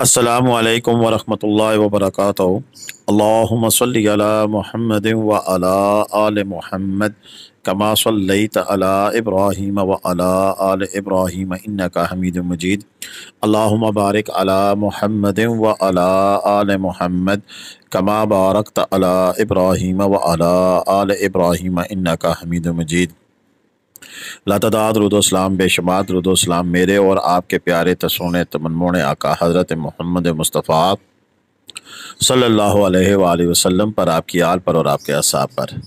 अस्सलाम वालेकुम वरहमतुल्लाहि व बरकातहू अल्लाहुम्मा सल्लि अला मुहम्मद व अला आल मुहम्मद कमा सल्लैत अला इब्राहीम व अला आल इब्राहीम इन्नका हमीद मजीद अल्लाहुम्मा बारिक अला मुहम्मद व अला आल मुहम्मद कमा बारकत अला इब्राहीम व अला आल इब्राहीम इन्नका हमीद मजीद लातदाद रुदोसलाम बेशुमार रुदोसलाम मेरे और आपके प्यारे तसोन तमन्मोन आका हज़रत मोहम्मद मुस्तफ़ा सल्लल्लाहु अलैहि वसल्लम पर आपकी आल पर और आपके असाब पर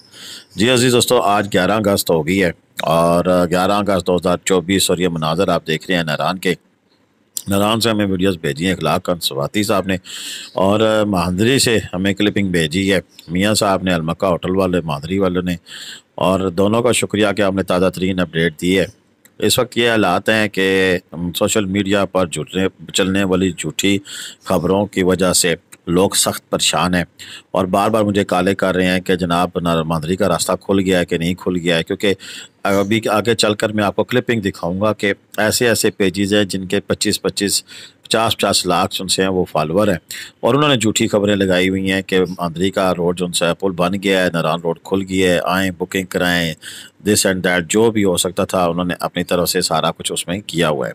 जी अजी दोस्तों आज 11 अगस्त हो गई है और 11 अगस्त 2024 और ये मनाजर आप देख रहे हैं नारान के नारान से हमें वीडियोस भेजी हैं अखलाक खान सवाती साहब ने और महादरी से हमें क्लिपिंग भेजी है मियाँ साहब ने अलमक्का होटल वाले महादरी वाले ने और दोनों का शुक्रिया कि आपने ताज़ा तरीन अपडेट दी है इस वक्त ये हालात हैं कि सोशल मीडिया पर जुटने चलने वाली झूठी खबरों की वजह से लोग सख्त परेशान हैं और बार बार मुझे काले कर रहे हैं कि जनाब नरमांदरी का रास्ता खुल गया है कि नहीं खुल गया है क्योंकि अभी आगे चलकर मैं आपको क्लिपिंग दिखाऊंगा कि ऐसे ऐसे पेजेस हैं जिनके 25-25 पचास पचास लाख जो उनसे हैं वो फॉलोअर हैं और उन्होंने झूठी खबरें लगाई हुई हैं कि आंधरी का रोड जो है पुल बन गया है नारायण रोड खुल गया है आएँ बुकिंग कराएँ दिस एंड दैट जो भी हो सकता था उन्होंने अपनी तरफ से सारा कुछ उसमें किया हुआ है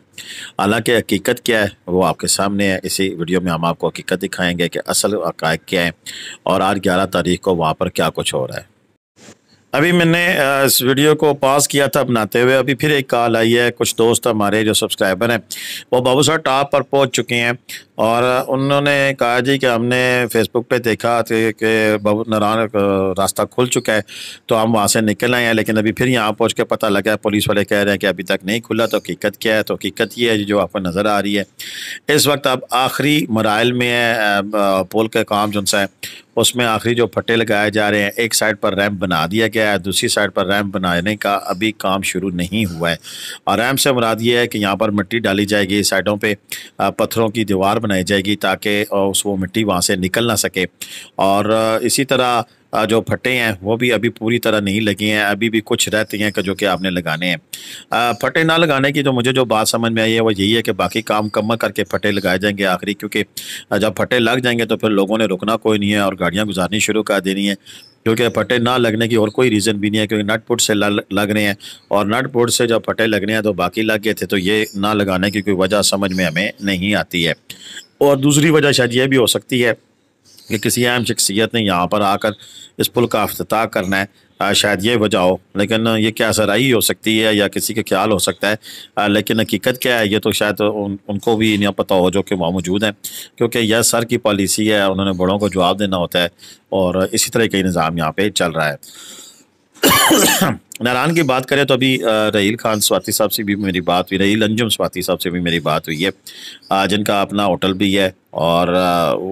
हालांकि हकीकत क्या है वो आपके सामने है इसी वीडियो में हम आपको हकीकत दिखाएँगे कि असल हक़ क्या है और आज ग्यारह तारीख को वहाँ पर क्या कुछ हो रहा है अभी मैंने इस वीडियो को पास किया था अपनाते हुए अभी फिर एक कॉल आई है कुछ दोस्त हमारे जो सब्सक्राइबर हैं वो बाबू साहब टॉप पर पहुंच चुके हैं और उन्होंने कहा जी कि हमने फेसबुक पे देखा कि बाबू नारायण रास्ता खुल चुका है तो हम वहाँ से निकल आए हैं लेकिन अभी फिर यहाँ पहुँच के पता लगा है पुलिस वाले कह रहे हैं कि अभी तक नहीं खुला तो हकीकत क्या है तो हकीकत ये है जो आपको नज़र आ रही है इस वक्त आप आखिरी मराइल में है पुल के काम जो है उसमें आखिरी जो फट्टे लगाए जा रहे हैं एक साइड पर रैम्प बना दिया गया है दूसरी साइड पर रैम्प बनाने का अभी काम शुरू नहीं हुआ है और रैम्प से मुराद ये है कि यहाँ पर मिट्टी डाली जाएगी साइडों पे पत्थरों की दीवार बनाई जाएगी ताकि उस वो मिट्टी वहाँ से निकल ना सके और इसी तरह जो फटे हैं वो भी अभी पूरी तरह नहीं लगे हैं अभी भी कुछ रहती हैं जो कि आपने लगाने हैं फटे ना लगाने की जो मुझे जो बात समझ में आई है वो यही है कि बाकी काम कम करके फटे लगाए जाएंगे आखिरी क्योंकि जब फटे लग जाएंगे तो फिर लोगों ने रुकना कोई नहीं है और गाड़ियाँ गुजारनी शुरू कर देनी है क्योंकि फटे ना लगने की और कोई रीज़न भी नहीं है क्योंकि नट पुट से लग रहे हैं और नट पुट से जब फटे लगने हैं तो बाकी लग गए थे तो ये ना लगाने की कोई वजह समझ में हमें नहीं आती है और दूसरी वजह शायद ये भी हो सकती है कि किसी अहम शख्सियत ने यहाँ पर आकर इस पुल का अफ्ताह करना है शायद ये वजह हो लेकिन ये क्या सराही हो सकती है या किसी का ख्याल हो सकता है लेकिन हकीकत क्या है ये तो शायद उन, उनको भी नहीं पता हो जो कि वहाँ मौजूद हैं क्योंकि यह सर की पॉलिसी है उन्होंने बड़ों को जवाब देना होता है और इसी तरह का निज़ाम यहाँ पर चल रहा है नारायण की बात करें तो अभी रहील खान स्वाति साहब से भी मेरी बात हुई रहील अंजुम स्वाति साहब से भी मेरी बात हुई है जिनका अपना होटल भी है और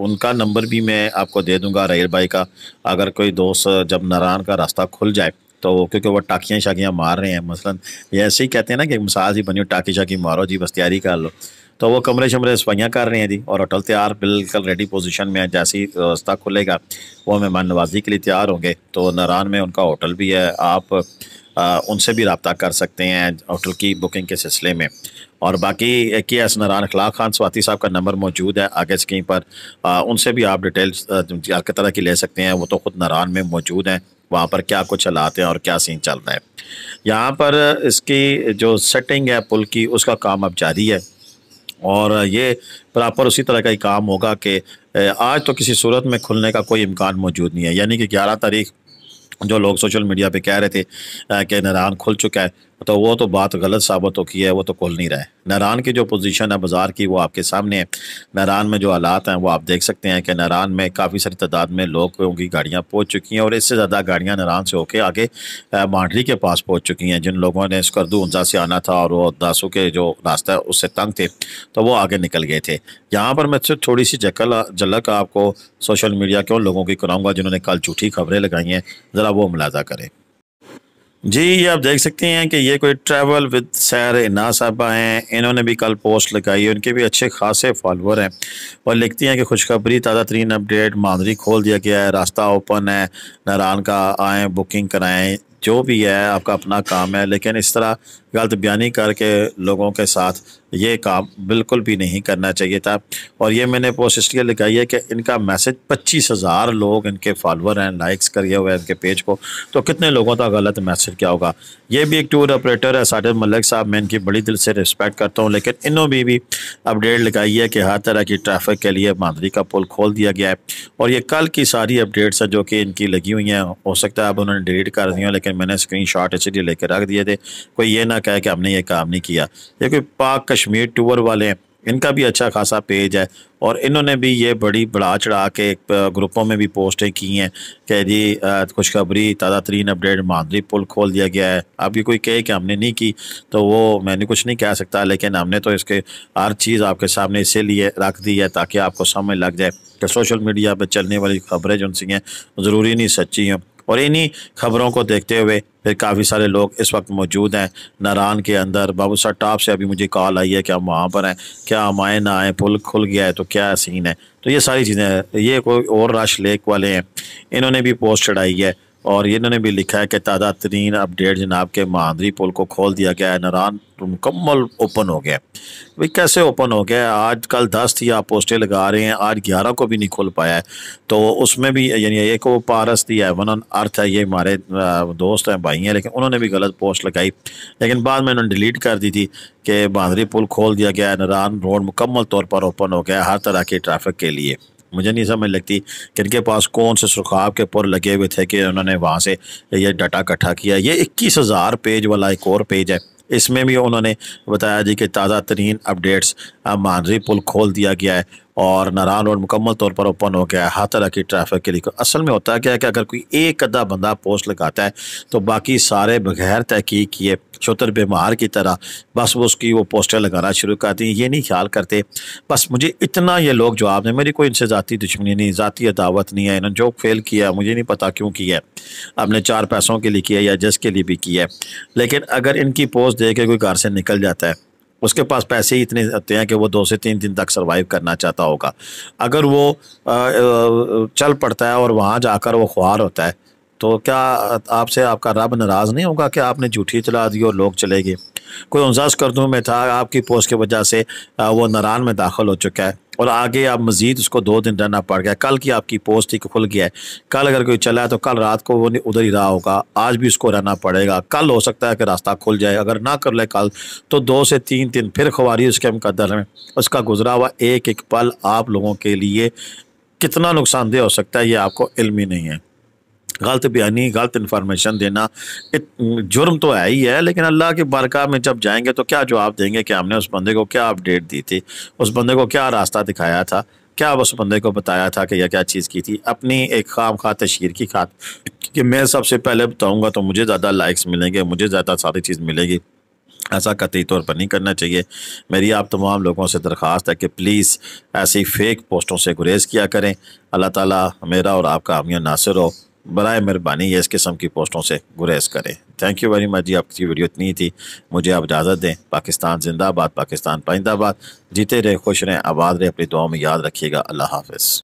उनका नंबर भी मैं आपको दे दूंगा रहील भाई का अगर कोई दोस्त जब नारायण का रास्ता खुल जाए तो क्योंकि वो टाकियाँ शाकियाँ मार रहे हैं मसलन ये ऐसे ही कहते हैं ना कि मसाज ही बनी टाकी शाकी मारो जी बस तैयारी कर लो तो वो कमरे शमरे सफाइयाँ कर रहे हैं जी और होटल तैयार बिल्कुल रेडी पोजीशन में है जैसे ही रास्ता खुलेगा वो मेहमान नवाजी के लिए तैयार होंगे तो नारान में उनका होटल भी है आप आ, उनसे भी रबता कर सकते हैं होटल की बुकिंग के सिलसिले में और बाकी ही एस नारायण अखलाक खान स्वाति साहब का नंबर मौजूद है आगे स्क्रीन पर आ, उनसे भी आप डिटेल्स हर तरह की ले सकते हैं वो तो ख़ुद नारायण में मौजूद हैं वहाँ पर क्या कुछ हलाते हैं और क्या सीन चल रहा है यहाँ पर इसकी जो सेटिंग है पुल की उसका काम अब जारी है और ये प्रॉपर उसी तरह का ही काम होगा कि आज तो किसी सूरत में खुलने का कोई इम्कान मौजूद नहीं है यानी कि ग्यारह तारीख जो लोग सोशल मीडिया पे कह रहे थे कि नारायण खुल चुका है तो वो तो बात गलत साबित हो की है वो तो खुल नहीं रहा है नारान की जो पोजीशन है बाज़ार की वो आपके सामने है नारान में जो हालात हैं वो आप देख सकते हैं कि नारान में काफ़ी सारी तादाद में लोगों की गाड़ियाँ पहुँच चुकी हैं और इससे ज़्यादा गाड़ियाँ नारान से होकर आगे मांडरी के पास पहुँच चुकी हैं जिन लोगों ने स्कर्दू उन्जा से आना था और वो दासों के जो रास्ता है उससे तंग थे तो वो आगे निकल गए थे यहाँ पर मैं सिर्फ थोड़ी सी जकल झलक आपको सोशल मीडिया के उन लोगों की कराऊँगा जिन्होंने कल झूठी खबरें लगाई हैं ज़रा वो मुलाजा करें जी ये आप देख सकते हैं कि ये कोई ट्रैवल विद सैर ना साहबा हैं इन्होंने भी कल पोस्ट लगाई है उनके भी अच्छे खासे फॉलोअर हैं और लिखती हैं कि खुशखबरी ताज़ा तरीन अपडेट माधुरी खोल दिया गया है रास्ता ओपन है नारान का आएँ बुकिंग कराएँ जो भी है आपका अपना काम है लेकिन इस तरह गलत बयानी करके लोगों के साथ ये काम बिल्कुल भी नहीं करना चाहिए था और ये मैंने पोस्ट इसलिए लिखाई है कि इनका मैसेज पच्चीस हज़ार लोग इनके फॉलोअर हैं लाइक्स करिए हुए हैं इनके पेज को तो कितने लोगों का गलत मैसेज क्या होगा ये भी एक टूर ऑपरेटर है साजिद मलिक साहब मैं इनकी बड़ी दिल से रिस्पेक्ट करता हूँ लेकिन इन्हों भी, भी अपडेट लिखाई है कि हर तरह की ट्रैफिक के लिए मादरी का पुल खोल दिया गया है और ये कल की सारी अपडेट्स हैं जो कि इनकी लगी हुई हैं हो सकता है अब उन्होंने डिलीट कर दी हो लेकिन मैंने स्क्रीन शॉट इसलिए लेकर रख दिए थे कोई ये ना ना कहे कि हमने ये काम नहीं किया ये कोई पाक कश्मीर टूर वाले हैं इनका भी अच्छा खासा पेज है और इन्होंने भी ये बड़ी बढ़ा चढ़ा के ग्रुपों में भी पोस्टें की हैं कह जी खुशखबरी ताज़ा तरीन अपडेट मादरी पुल खोल दिया गया है अब ये कोई कहे कि हमने नहीं की तो वो मैंने कुछ नहीं कह सकता लेकिन हमने तो इसके हर चीज़ आपके सामने लिए रख दी है ताकि आपको समझ लग जाए कि सोशल मीडिया पर चलने वाली खबरें जो सी हैं ज़रूरी नहीं सच्ची हैं और इन्हीं खबरों को देखते हुए फिर काफ़ी सारे लोग इस वक्त मौजूद हैं नारान के अंदर बाबू साहब टॉप से अभी मुझे कॉल आई है कि हम वहाँ पर हैं क्या हम आए ना आए पुल खुल गया है तो क्या सीन है तो ये सारी चीज़ें ये कोई और राश लेक वाले हैं इन्होंने भी पोस्ट चढ़ाई है और इन्होंने भी लिखा है कि ताज़ा तरीन अपडेट जनाब के महादरी पुल को खोल दिया गया है नरान मुकम्मल ओपन हो गया भाई कैसे ओपन हो गया आज कल दस थी आप पोस्टें लगा रहे हैं आज ग्यारह को भी नहीं खोल पाया है तो उसमें भी यानी एक वो पारस थी एवन ऑन अर्थ है ये हमारे दोस्त हैं भाई हैं लेकिन उन्होंने भी गलत पोस्ट लगाई लेकिन बाद में उन्होंने डिलीट कर दी थी कि बांधरी पुल खोल दिया गया है नरान रोड मुकम्मल तौर पर ओपन हो गया हर तरह की ट्रैफिक के लिए मुझे नहीं समझ लगती कि इनके पास कौन से सुखाव के पुर लगे हुए थे कि उन्होंने वहाँ से ये डाटा इकट्ठा किया ये इक्कीस हज़ार पेज वाला एक और पेज है इसमें भी उन्होंने बताया जी कि ताज़ा तरीन अपडेट्स मानरी पुल खोल दिया गया है और नारान रोड मुकम्मल तौर पर ओपन हो गया है तरह की ट्रैफिक के लिए असल में होता है क्या है कि अगर कोई एक अद्धा बंदा पोस्ट लगाता है तो बाकी सारे बगैर तहकीक किए छोतर बीमार की तरह बस वो उसकी वो पोस्टर लगाना शुरू कर दी ये नहीं ख्याल करते बस मुझे इतना ये लोग जवाब दें मेरी कोई इनसे ज़ाती दुश्मनी नहीं ज़ाती अदावत नहीं है इन्होंने जो फेल किया मुझे नहीं पता क्यों किया है अपने चार पैसों के लिए किया या जिसके लिए भी किया है लेकिन अगर इनकी पोस्ट दे के कोई घर से निकल जाता है उसके पास पैसे ही इतने होते हैं कि वो दो से तीन दिन तक सर्वाइव करना चाहता होगा अगर वो चल पड़ता है और वहाँ जाकर वो ख्वार होता है तो क्या आपसे आपका रब नाराज़ नहीं होगा कि आपने झूठी चला दी और लोग चले गए कोई उनसास कर दूँ मैं था आपकी पोस्ट की वजह से वो नारान में दाखिल हो चुका है और आगे आप मज़ीद उसको दो दिन रहना पड़ गया कल की आपकी पोस्ट ही खुल गया है कल अगर कोई चला है तो कल रात को वो उधर ही रहा होगा आज भी उसको रहना पड़ेगा कल हो सकता है कि रास्ता खुल जाए अगर ना कर ले कल तो दो से तीन दिन फिर खुवारी उसके मुकदर में उसका गुजरा हुआ एक एक पल आप लोगों के लिए कितना नुकसानदेह हो सकता है ये आपको इलमी नहीं है गलत बयानी गलत इन्फॉर्मेशन देना जुर्म तो है ही है लेकिन अल्लाह के बरक़ा में जब जाएंगे तो क्या जवाब देंगे कि हमने उस बंदे को क्या अपडेट दी थी उस बंदे को क्या रास्ता दिखाया था क्या उस बंदे को बताया था कि यह क्या चीज़ की थी अपनी एक खाम खा तशहर की खात कि मैं सबसे पहले बताऊँगा तो मुझे ज़्यादा लाइक्स मिलेंगे मुझे ज़्यादा सारी चीज़ मिलेगी ऐसा कतई तौर पर नहीं करना चाहिए मेरी आप तमाम लोगों से दरख्वास्त है कि प्लीज़ ऐसी फ़ेक पोस्टों से गुरेज किया करें अल्लाह ताला मेरा और आपका आमिया नासिर हो बर मेहरबानी ये इस किस्म की पोस्टों से गुरेज करें थैंक यू वेरी मच जी आपकी वीडियो इतनी थी मुझे आप इजाज़त दें पाकिस्तान जिंदाबाद पाकिस्तान पाइंदाबाद जीते रहे खुश रहें आबाद रहे अपनी दुआ में याद रखिएगा अल्लाह हाफिज़